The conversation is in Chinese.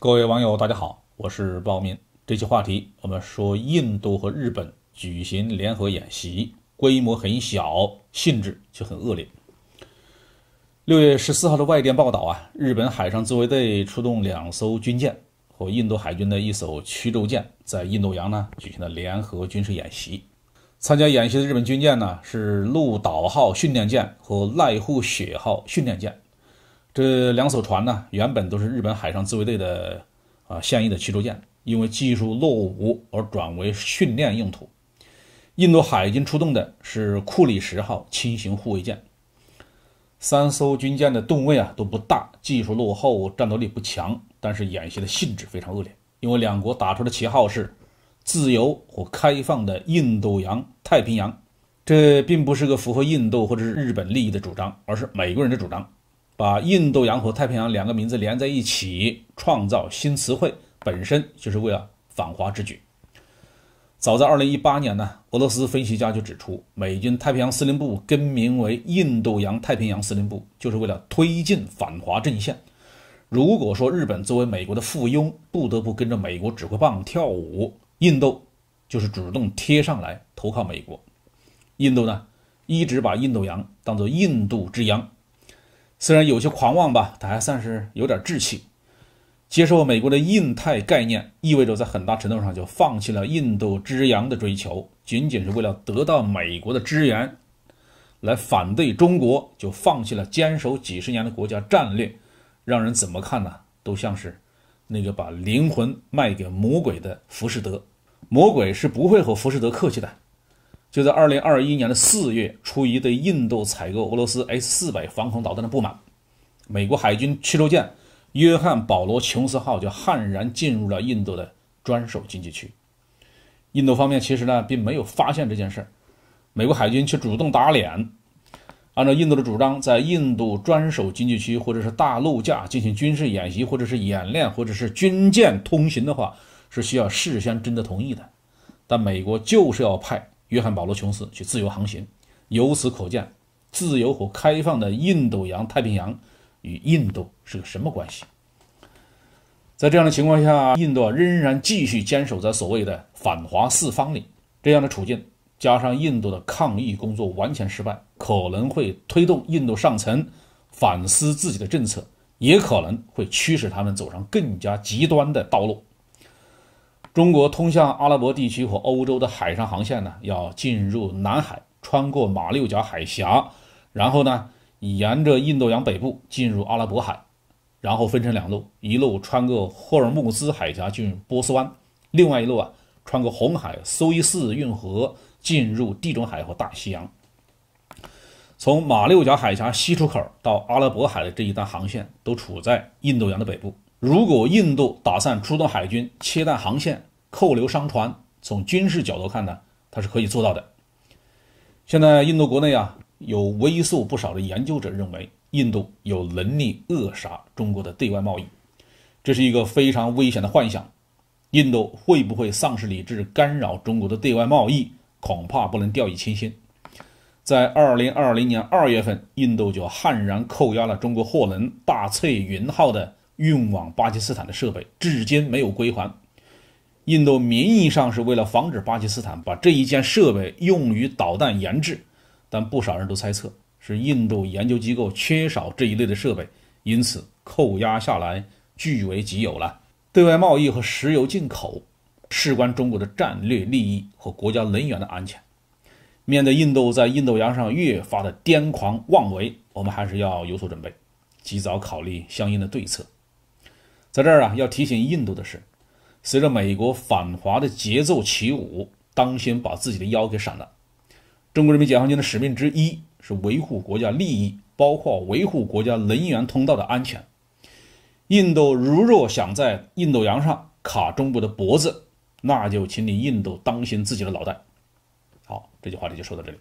各位网友，大家好，我是鲍明。这期话题，我们说印度和日本举行联合演习，规模很小，性质却很恶劣。六月十四号的外电报道啊，日本海上自卫队出动两艘军舰和印度海军的一艘驱逐舰，在印度洋呢举行了联合军事演习。参加演习的日本军舰呢是鹿岛号训练舰和濑户雪号训练舰。这两艘船呢，原本都是日本海上自卫队的啊现役的驱逐舰，因为技术落伍而转为训练用途。印度海军出动的是库里十号轻型护卫舰。三艘军舰的吨位啊都不大，技术落后，战斗力不强。但是演习的性质非常恶劣，因为两国打出的旗号是“自由和开放的印度洋太平洋”，这并不是个符合印度或者是日本利益的主张，而是美国人的主张。把印度洋和太平洋两个名字连在一起，创造新词汇，本身就是为了反华之举。早在二零一八年呢，俄罗斯分析家就指出，美军太平洋司令部更名为印度洋太平洋司令部，就是为了推进反华阵线。如果说日本作为美国的附庸，不得不跟着美国指挥棒跳舞，印度就是主动贴上来投靠美国。印度呢，一直把印度洋当做印度之洋。虽然有些狂妄吧，他还算是有点志气。接受美国的印太概念，意味着在很大程度上就放弃了印度之洋的追求，仅仅是为了得到美国的支援来反对中国，就放弃了坚守几十年的国家战略，让人怎么看呢？都像是那个把灵魂卖给魔鬼的浮士德，魔鬼是不会和浮士德客气的。就在二零二一年的四月，出于对印度采购俄罗斯 S 四百防空导弹的不满，美国海军驱逐舰约翰·保罗·琼斯号就悍然进入了印度的专属经济区。印度方面其实呢并没有发现这件事儿，美国海军却主动打脸。按照印度的主张，在印度专属经济区或者是大陆架进行军事演习，或者是演练，或者是军舰通行的话，是需要事先征得同意的。但美国就是要派。约翰·保罗·琼斯去自由航行，由此可见，自由和开放的印度洋、太平洋与印度是个什么关系？在这样的情况下，印度仍然继续坚守在所谓的“反华四方”里，这样的处境加上印度的抗疫工作完全失败，可能会推动印度上层反思自己的政策，也可能会驱使他们走上更加极端的道路。中国通向阿拉伯地区和欧洲的海上航线呢，要进入南海，穿过马六甲海峡，然后呢，沿着印度洋北部进入阿拉伯海，然后分成两路，一路穿过霍尔木兹海峡进入波斯湾，另外一路啊，穿过红海苏伊士运河进入地中海和大西洋。从马六甲海峡西出口到阿拉伯海的这一段航线，都处在印度洋的北部。如果印度打算出动海军切断航线，扣留商船，从军事角度看呢，它是可以做到的。现在印度国内啊，有为数不少的研究者认为，印度有能力扼杀中国的对外贸易，这是一个非常危险的幻想。印度会不会丧失理智，干扰中国的对外贸易，恐怕不能掉以轻心。在二零二零年二月份，印度就悍然扣押了中国货轮“大翠云号”的运往巴基斯坦的设备，至今没有归还。印度名义上是为了防止巴基斯坦把这一件设备用于导弹研制，但不少人都猜测是印度研究机构缺少这一类的设备，因此扣押下来据为己有了。对外贸易和石油进口事关中国的战略利益和国家能源的安全。面对印度在印度洋上越发的癫狂妄为，我们还是要有所准备，及早考虑相应的对策。在这儿啊，要提醒印度的是。随着美国反华的节奏起舞，当先把自己的腰给闪了。中国人民解放军的使命之一是维护国家利益，包括维护国家能源通道的安全。印度如若想在印度洋上卡中国的脖子，那就请你印度当心自己的脑袋。好，这句话题就说到这里。